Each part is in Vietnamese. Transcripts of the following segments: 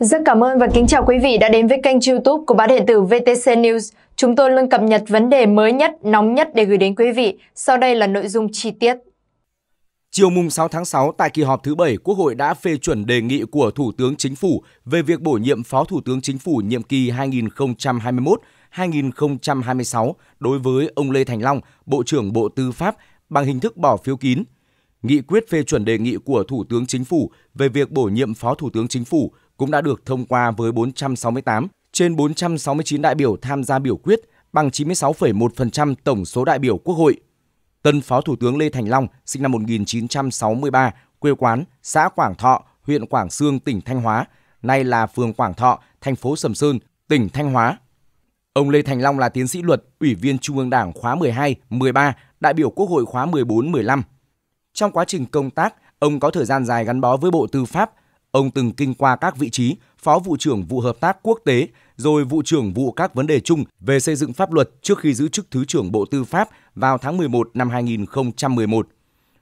Rất cảm ơn và kính chào quý vị đã đến với kênh youtube của báo điện tử VTC News. Chúng tôi luôn cập nhật vấn đề mới nhất, nóng nhất để gửi đến quý vị. Sau đây là nội dung chi tiết. Chiều mùng 6 tháng 6 tại kỳ họp thứ 7, Quốc hội đã phê chuẩn đề nghị của Thủ tướng Chính phủ về việc bổ nhiệm Phó Thủ tướng Chính phủ nhiệm kỳ 2021-2026 đối với ông Lê Thành Long, Bộ trưởng Bộ Tư pháp bằng hình thức bỏ phiếu kín. Nghị quyết phê chuẩn đề nghị của Thủ tướng Chính phủ về việc bổ nhiệm Phó Thủ tướng Chính phủ cũng đã được thông qua với 468 trên 469 đại biểu tham gia biểu quyết bằng 96,1% tổng số đại biểu Quốc hội. Tân Phó Thủ tướng Lê Thành Long, sinh năm 1963, quê quán xã Quảng Thọ, huyện Quảng Sương, tỉnh Thanh Hóa, nay là phường Quảng Thọ, thành phố Sầm Sơn, tỉnh Thanh Hóa. Ông Lê Thành Long là tiến sĩ luật, Ủy viên Trung ương Đảng khóa 12, 13, đại biểu Quốc hội khóa 14, 15. Trong quá trình công tác, ông có thời gian dài gắn bó với Bộ Tư pháp – Ông từng kinh qua các vị trí Phó vụ trưởng vụ hợp tác quốc tế, rồi vụ trưởng vụ các vấn đề chung về xây dựng pháp luật trước khi giữ chức Thứ trưởng Bộ Tư pháp vào tháng 11 năm 2011.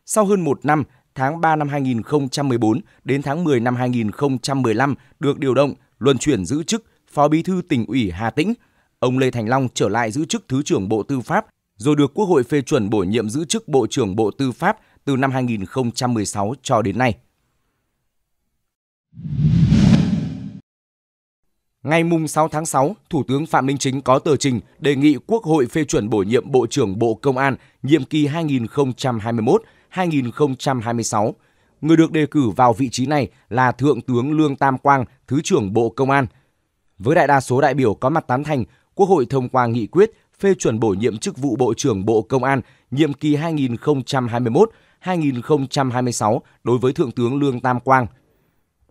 Sau hơn một năm, tháng 3 năm 2014 đến tháng 10 năm 2015 được điều động, luân chuyển giữ chức Phó Bí thư tỉnh ủy Hà Tĩnh. Ông Lê Thành Long trở lại giữ chức Thứ trưởng Bộ Tư pháp, rồi được Quốc hội phê chuẩn bổ nhiệm giữ chức Bộ trưởng Bộ Tư pháp từ năm 2016 cho đến nay. Ngày 6 tháng 6, Thủ tướng Phạm Minh Chính có tờ trình đề nghị Quốc hội phê chuẩn bổ nhiệm Bộ trưởng Bộ Công an nhiệm kỳ 2021-2026. Người được đề cử vào vị trí này là Thượng tướng Lương Tam Quang, Thứ trưởng Bộ Công an. Với đại đa số đại biểu có mặt tán thành, Quốc hội thông qua nghị quyết phê chuẩn bổ nhiệm chức vụ Bộ trưởng Bộ Công an nhiệm kỳ 2021-2026 đối với Thượng tướng Lương Tam Quang –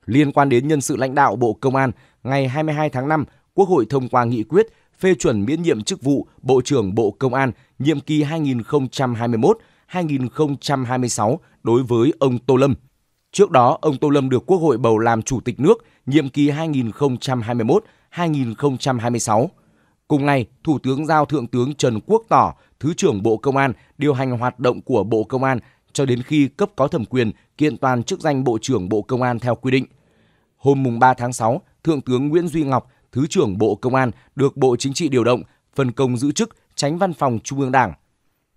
liên quan đến nhân sự lãnh đạo Bộ Công an, ngày 22 tháng 5, Quốc hội thông qua nghị quyết phê chuẩn miễn nhiệm chức vụ Bộ trưởng Bộ Công an nhiệm kỳ 2021-2026 đối với ông Tô Lâm. Trước đó, ông Tô Lâm được Quốc hội bầu làm Chủ tịch nước nhiệm kỳ 2021-2026. Cùng ngày, Thủ tướng giao Thượng tướng Trần Quốc Tỏ, Thứ trưởng Bộ Công an, điều hành hoạt động của Bộ Công an cho đến khi cấp có thẩm quyền kiện toàn chức danh Bộ trưởng Bộ Công an theo quy định. Hôm mùng 3 tháng 6, Thượng tướng Nguyễn Duy Ngọc, Thứ trưởng Bộ Công an được Bộ Chính trị điều động, phân công giữ chức Tránh Văn phòng Trung ương Đảng.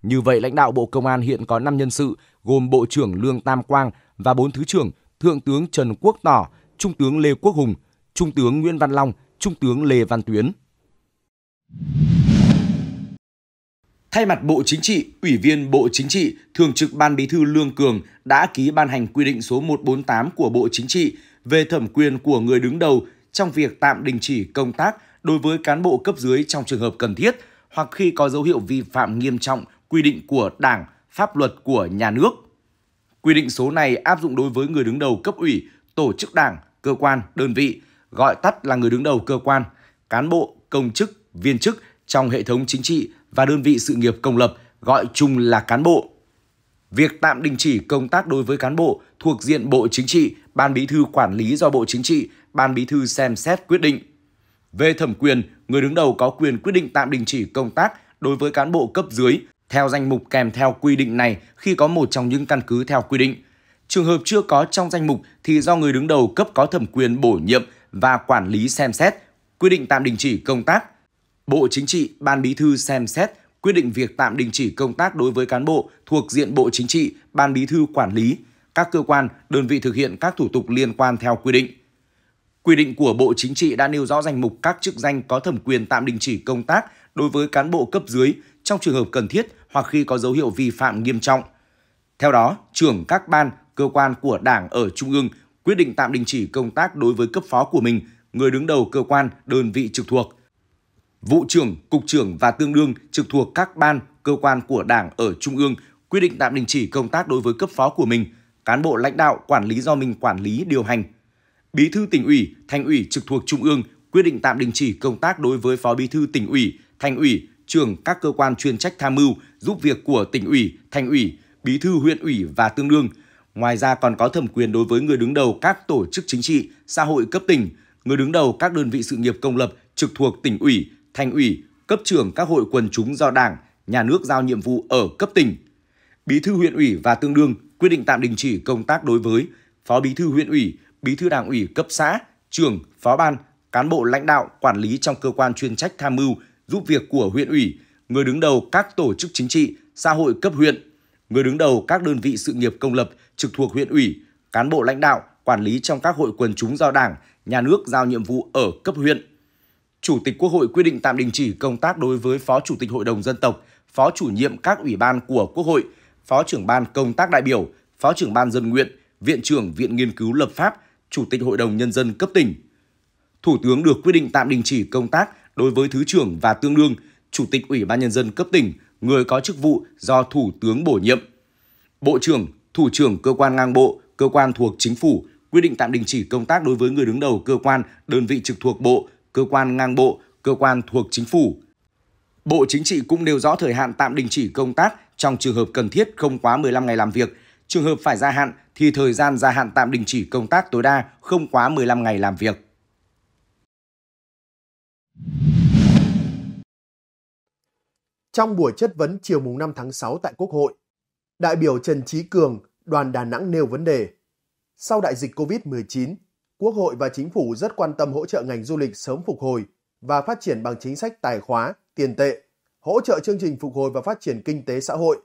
Như vậy, lãnh đạo Bộ Công an hiện có 5 nhân sự gồm Bộ trưởng Lương Tam Quang và 4 Thứ trưởng Thượng tướng Trần Quốc Tỏ, Trung tướng Lê Quốc Hùng, Trung tướng Nguyễn Văn Long, Trung tướng Lê Văn Tuyến. Thay mặt Bộ Chính trị, Ủy viên Bộ Chính trị, Thường trực Ban Bí thư Lương Cường đã ký ban hành quy định số 148 của Bộ Chính trị về thẩm quyền của người đứng đầu trong việc tạm đình chỉ công tác đối với cán bộ cấp dưới trong trường hợp cần thiết hoặc khi có dấu hiệu vi phạm nghiêm trọng quy định của Đảng, pháp luật của nhà nước. Quy định số này áp dụng đối với người đứng đầu cấp ủy, tổ chức đảng, cơ quan, đơn vị, gọi tắt là người đứng đầu cơ quan, cán bộ, công chức, viên chức trong hệ thống chính trị và đơn vị sự nghiệp công lập, gọi chung là cán bộ. Việc tạm đình chỉ công tác đối với cán bộ thuộc diện Bộ Chính trị, Ban Bí thư quản lý do Bộ Chính trị, Ban Bí thư xem xét quyết định. Về thẩm quyền, người đứng đầu có quyền quyết định tạm đình chỉ công tác đối với cán bộ cấp dưới theo danh mục kèm theo quy định này khi có một trong những căn cứ theo quy định. Trường hợp chưa có trong danh mục thì do người đứng đầu cấp có thẩm quyền bổ nhiệm và quản lý xem xét, quy định tạm đình chỉ công tác. Bộ Chính trị, Ban Bí thư xem xét quyết định việc tạm đình chỉ công tác đối với cán bộ thuộc diện Bộ Chính trị, Ban Bí thư quản lý, các cơ quan, đơn vị thực hiện các thủ tục liên quan theo quy định. Quy định của Bộ Chính trị đã nêu rõ danh mục các chức danh có thẩm quyền tạm đình chỉ công tác đối với cán bộ cấp dưới trong trường hợp cần thiết hoặc khi có dấu hiệu vi phạm nghiêm trọng. Theo đó, trưởng các ban, cơ quan của Đảng ở Trung ương quyết định tạm đình chỉ công tác đối với cấp phó của mình, người đứng đầu cơ quan, đơn vị trực thuộc vụ trưởng, cục trưởng và tương đương trực thuộc các ban, cơ quan của Đảng ở Trung ương quy định tạm đình chỉ công tác đối với cấp phó của mình, cán bộ lãnh đạo quản lý do mình quản lý điều hành. Bí thư tỉnh ủy, thành ủy trực thuộc Trung ương quyết định tạm đình chỉ công tác đối với phó bí thư tỉnh ủy, thành ủy, trưởng các cơ quan chuyên trách tham mưu giúp việc của tỉnh ủy, thành ủy, bí thư huyện ủy và tương đương. Ngoài ra còn có thẩm quyền đối với người đứng đầu các tổ chức chính trị, xã hội cấp tỉnh, người đứng đầu các đơn vị sự nghiệp công lập trực thuộc tỉnh ủy, thành ủy, cấp trưởng các hội quần chúng do Đảng, nhà nước giao nhiệm vụ ở cấp tỉnh. Bí thư huyện ủy và tương đương quyết định tạm đình chỉ công tác đối với Phó Bí thư huyện ủy, Bí thư Đảng ủy cấp xã, trưởng, phó ban, cán bộ lãnh đạo quản lý trong cơ quan chuyên trách tham mưu giúp việc của huyện ủy, người đứng đầu các tổ chức chính trị, xã hội cấp huyện, người đứng đầu các đơn vị sự nghiệp công lập trực thuộc huyện ủy, cán bộ lãnh đạo quản lý trong các hội quần chúng do Đảng, nhà nước giao nhiệm vụ ở cấp huyện Chủ tịch Quốc hội quyết định tạm đình chỉ công tác đối với Phó Chủ tịch Hội đồng Dân tộc, Phó chủ nhiệm các ủy ban của Quốc hội, Phó trưởng ban công tác đại biểu, Phó trưởng ban dân nguyện, Viện trưởng Viện Nghiên cứu Lập pháp, Chủ tịch Hội đồng Nhân dân cấp tỉnh. Thủ tướng được quyết định tạm đình chỉ công tác đối với Thứ trưởng và tương đương, Chủ tịch Ủy ban Nhân dân cấp tỉnh, người có chức vụ do Thủ tướng bổ nhiệm. Bộ trưởng, Thủ trưởng cơ quan ngang bộ, cơ quan thuộc chính phủ, quyết định tạm đình chỉ công tác đối với người đứng đầu cơ quan, đơn vị trực thuộc bộ, cơ quan ngang bộ, cơ quan thuộc chính phủ. Bộ Chính trị cũng nêu rõ thời hạn tạm đình chỉ công tác trong trường hợp cần thiết không quá 15 ngày làm việc. Trường hợp phải gia hạn thì thời gian gia hạn tạm đình chỉ công tác tối đa không quá 15 ngày làm việc. Trong buổi chất vấn chiều mùng 5 tháng 6 tại Quốc hội, đại biểu Trần Trí Cường, đoàn Đà Nẵng nêu vấn đề. Sau đại dịch COVID-19, Quốc hội và chính phủ rất quan tâm hỗ trợ ngành du lịch sớm phục hồi và phát triển bằng chính sách tài khóa, tiền tệ, hỗ trợ chương trình phục hồi và phát triển kinh tế xã hội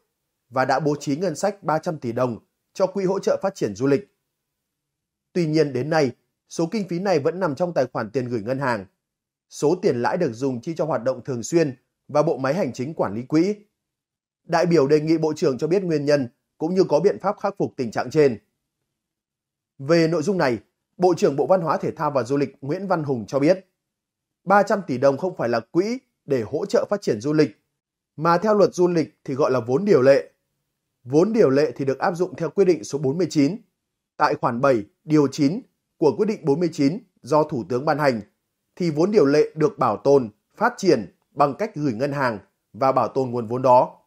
và đã bố trí ngân sách 300 tỷ đồng cho quỹ hỗ trợ phát triển du lịch. Tuy nhiên đến nay, số kinh phí này vẫn nằm trong tài khoản tiền gửi ngân hàng. Số tiền lãi được dùng chi cho hoạt động thường xuyên và bộ máy hành chính quản lý quỹ. Đại biểu đề nghị Bộ trưởng cho biết nguyên nhân cũng như có biện pháp khắc phục tình trạng trên. Về nội dung này, Bộ trưởng Bộ Văn hóa Thể thao và Du lịch Nguyễn Văn Hùng cho biết, 300 tỷ đồng không phải là quỹ để hỗ trợ phát triển du lịch, mà theo luật du lịch thì gọi là vốn điều lệ. Vốn điều lệ thì được áp dụng theo quyết định số 49, tại khoản 7, điều 9 của quyết định 49 do Thủ tướng ban hành, thì vốn điều lệ được bảo tồn, phát triển bằng cách gửi ngân hàng và bảo tồn nguồn vốn đó